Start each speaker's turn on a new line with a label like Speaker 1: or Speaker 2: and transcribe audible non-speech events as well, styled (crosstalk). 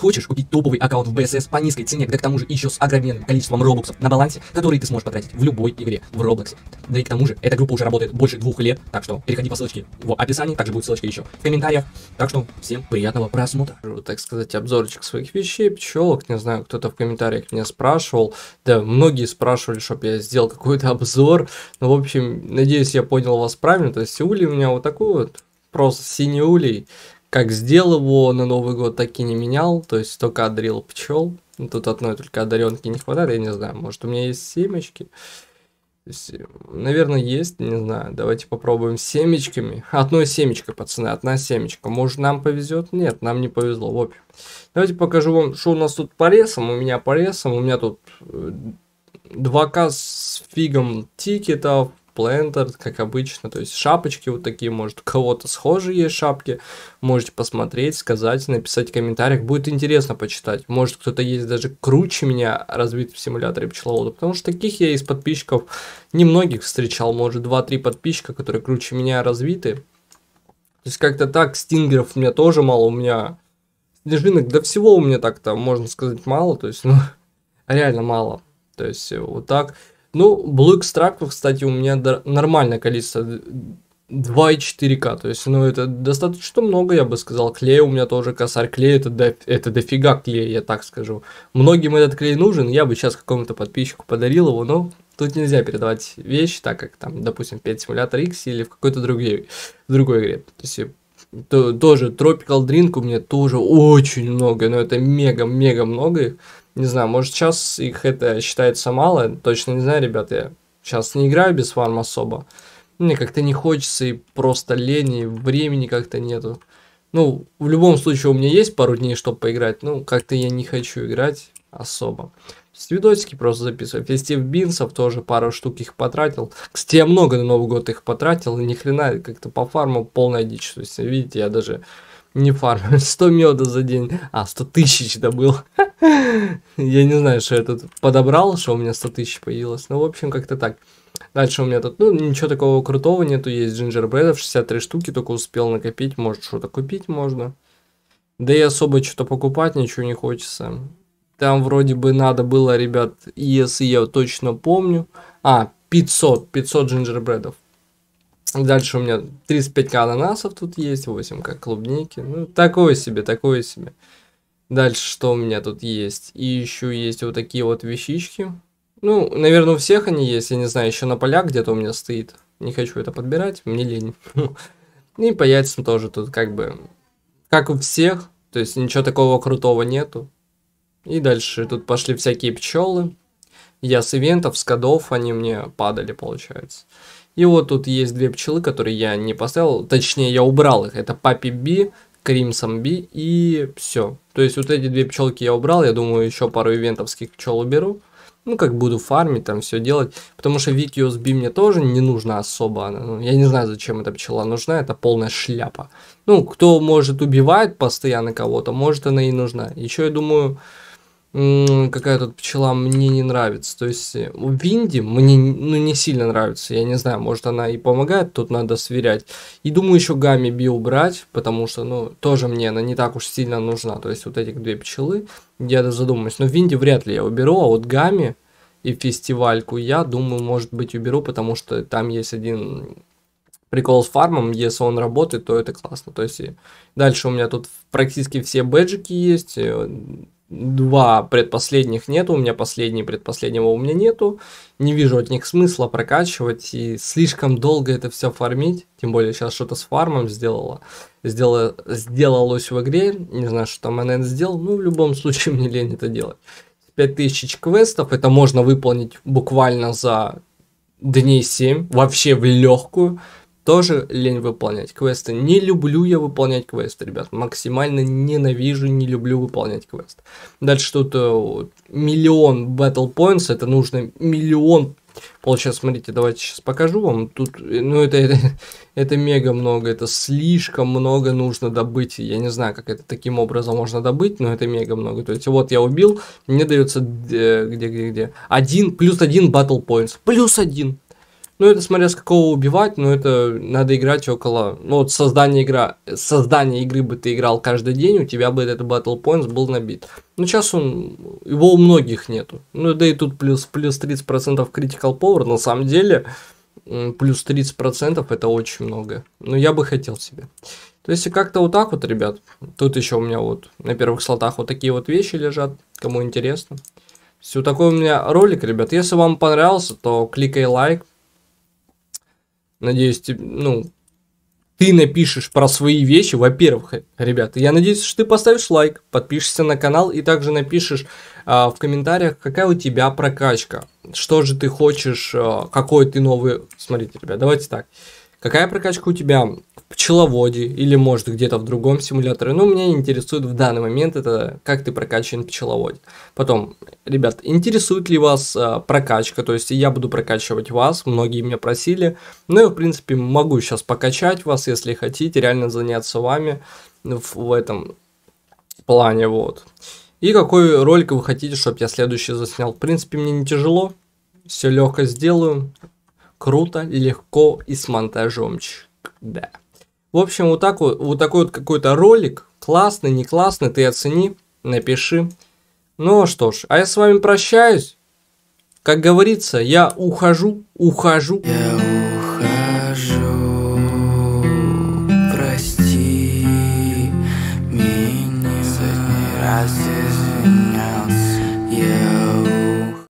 Speaker 1: Хочешь купить топовый аккаунт в BSS по низкой цене, да к тому же еще с огромным количеством робоксов на балансе, которые ты сможешь потратить в любой игре в Roblox. Да и к тому же, эта группа уже работает больше двух лет, так что переходи по ссылочке в описании, также будет ссылочка еще в комментариях. Так что всем приятного просмотра. Так сказать, обзорчик своих вещей, пчелок, не знаю, кто-то в комментариях меня спрашивал, да, многие спрашивали, чтобы я сделал какой-то обзор, ну, в общем, надеюсь, я понял вас правильно, то есть улей у меня вот такой вот, просто синий улей, как сделал его на Новый год, так и не менял, то есть только одарил пчел. Ну, тут одной только одаренки не хватает, я не знаю, может у меня есть семечки. Есть, наверное, есть, не знаю. Давайте попробуем семечками. Одной семечкой, пацаны, одна семечка. Может, нам повезет? Нет, нам не повезло. В общем, давайте покажу вам, что у нас тут по ресам. У меня по ресам, у меня тут 2К э, с фигом тикетов, блендер, как обычно, то есть шапочки вот такие, может, у кого-то схожие есть шапки, можете посмотреть, сказать, написать в комментариях, будет интересно почитать, может, кто-то есть даже круче меня развит в симуляторе пчеловода, потому что таких я из подписчиков немногих встречал, может, 2-3 подписчика, которые круче меня развиты, то есть как-то так, стингеров у меня тоже мало, у меня снежинок, да всего у меня так-то, можно сказать, мало, то есть, ну, (laughs) реально мало. То есть, вот так. Ну, блок экстрактов, кстати, у меня нормальное количество, 2,4К, то есть, ну, это достаточно много, я бы сказал. Клей у меня тоже косарь, клей это, до, это дофига клея, я так скажу. Многим этот клей нужен, я бы сейчас какому-то подписчику подарил его, но тут нельзя передавать вещи, так как там, допустим, 5 симулятор X или в какой-то другой, другой игре. То есть, то, тоже Tropical Drink у меня тоже очень много, но это мега-мега много. Не знаю, может сейчас их это считается мало, точно не знаю, ребят, я сейчас не играю без фарм особо. Мне как-то не хочется и просто лени, времени как-то нету. Ну, в любом случае у меня есть пару дней, чтобы поиграть, ну, как-то я не хочу играть особо. С видосики просто записываю. Фестив бинсов тоже пару штук их потратил. Кстати, я много на Новый год их потратил, и ни хрена как-то по фарму полная дичь. То есть, видите, я даже не фармил. 100 (laughs) меда за день. А, 100 тысяч добыл. Да (laughs) Я не знаю, что я тут подобрал, что у меня 100 тысяч появилось. Ну, в общем, как-то так. Дальше у меня тут, ну, ничего такого крутого нету. Есть джинджербредов, 63 штуки, только успел накопить. Может, что-то купить можно. Да и особо что-то покупать ничего не хочется. Там вроде бы надо было, ребят, если я точно помню. А, 500, 500 джинджербредов. Дальше у меня 35к ананасов тут есть, 8к клубники. Ну, такое себе, такое себе. Дальше что у меня тут есть? И еще есть вот такие вот вещички. Ну, наверное, у всех они есть. Я не знаю, еще на полях где-то у меня стоит. Не хочу это подбирать, мне лень. (laughs) И по яйцам тоже тут как бы... Как у всех. То есть ничего такого крутого нету. И дальше тут пошли всякие пчелы. Я с ивентов, с кодов, они мне падали, получается. И вот тут есть две пчелы, которые я не поставил. Точнее, я убрал их. Это Папи Би Крим Самби и все. То есть вот эти две пчелки я убрал, я думаю, еще пару ивентовских пчел уберу. Ну, как буду фармить, там все делать. Потому что Вики USB мне тоже не нужна особо. ну, я не знаю, зачем эта пчела нужна, это полная шляпа. Ну, кто может убивать постоянно кого-то, может она и нужна. Еще я думаю, какая тут пчела мне не нравится. То есть э, у Винди мне ну, не сильно нравится. Я не знаю, может она и помогает, тут надо сверять. И думаю еще Гамми Би убрать, потому что ну тоже мне она не так уж сильно нужна. То есть вот этих две пчелы, я даже задумаюсь. Но Винди вряд ли я уберу, а вот Гамми и фестивальку я думаю, может быть уберу, потому что там есть один прикол с фармом, если он работает, то это классно. То есть дальше у меня тут практически все бэджики есть, э, два предпоследних нету, у меня последний, предпоследнего у меня нету. Не вижу от них смысла прокачивать и слишком долго это все фармить. Тем более сейчас что-то с фармом сделала. Сделала, сделалось в игре, не знаю, что там NN сделал, ну в любом случае (laughs) мне лень это делать. 5000 квестов, это можно выполнить буквально за дней 7, вообще в легкую, тоже лень выполнять квесты. Не люблю я выполнять квесты, ребят. Максимально ненавижу, не люблю выполнять квест. Дальше тут э, вот, миллион battle points, это нужно миллион Получается, смотрите, давайте сейчас покажу вам. Тут, э, ну, это, (laughs) это, это мега много, это слишком много нужно добыть. Я не знаю, как это таким образом можно добыть, но это мега много. То есть, вот я убил, мне дается, э, где, где, где, один, плюс один battle points. Плюс один. Ну, это смотря с какого убивать, но это надо играть около... Ну, вот создание, игра... создание игры бы ты играл каждый день, у тебя бы этот Battle Points был набит. Но сейчас он... Его у многих нету. Ну, да и тут плюс, плюс 30% Critical Power, на самом деле, плюс 30% это очень много. Но ну, я бы хотел себе. То есть как-то вот так вот, ребят. Тут еще у меня вот на первых слотах вот такие вот вещи лежат, кому интересно. Все, такой у меня ролик, ребят. Если вам понравился, то кликай лайк. Надеюсь, тебе, ну, ты напишешь про свои вещи, во-первых, ребята, я надеюсь, что ты поставишь лайк, подпишешься на канал и также напишешь э, в комментариях, какая у тебя прокачка, что же ты хочешь, э, какой ты новый, смотрите, ребят, давайте так, Какая прокачка у тебя в пчеловоде или, может, где-то в другом симуляторе? Ну, меня интересует в данный момент это, как ты прокачан пчеловод. Потом, ребят, интересует ли вас э, прокачка? То есть я буду прокачивать вас, многие меня просили. Ну, я, в принципе, могу сейчас покачать вас, если хотите, реально заняться вами в, в этом плане, вот. И какой ролик вы хотите, чтобы я следующий заснял? В принципе, мне не тяжело, все легко сделаю круто, легко и с монтажомчик, да. В общем, вот, так вот, вот такой вот какой-то ролик, классный, не классный, ты оцени, напиши. Ну что ж, а я с вами прощаюсь. Как говорится, я ухожу, ухожу. Я ухожу.